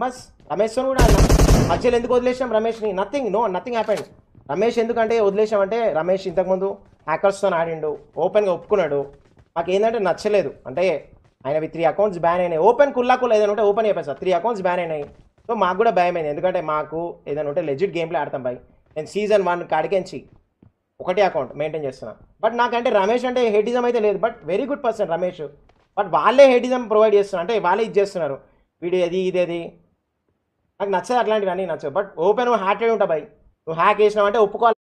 bus Ramesh కూడా మధ్యలో ఎందుకు వదిలేసాం ని nothing no nothing happened Ramesh ఎందుకంటే వదిలేసాం అంటే రమేష్ ఇంతకుముందు హ్యాకర్స్తో ఆడిండు ఓపెన్గా ఒప్పుకున్నాడు మాకు ఏంటంటే నచ్చలేదు అంటే ఆయన త్రీ అకౌంట్స్ బ్యాన్ అయినాయి ఓపెన్ కుల్లాకుల్ ఏదైనా ఉంటే ఓపెన్ అయిపోయింది సార్ త్రీ అకౌంట్స్ బ్యాన్ అయినాయి సో మాకు కూడా భయం అయింది ఎందుకంటే మాకు ఏదైనా ఉంటే లెజిట్ ప్లే ఆడతాం బై నేను సీజన్ వన్ కాడికెంచి ఒకటే అకౌంట్ మెయింటైన్ చేస్తున్నాను బట్ నాకంటే రమేష్ అంటే హెడిజం అయితే లేదు but very good person Ramesh but వాళ్ళే హెడిజం ప్రొవైడ్ చేస్తున్నారు అంటే వాళ్ళే ఇది చేస్తున్నారు వీడు ఇది అది నాకు నచ్చదు అట్లాంటివి అన్నీ నచ్చవు బట్ ఓపెన్ హ్యాటెడ్ ఉంటా భయ్ నువ్వు హ్యాక్ చేసినావు అంటే ఒప్పుకోవాలి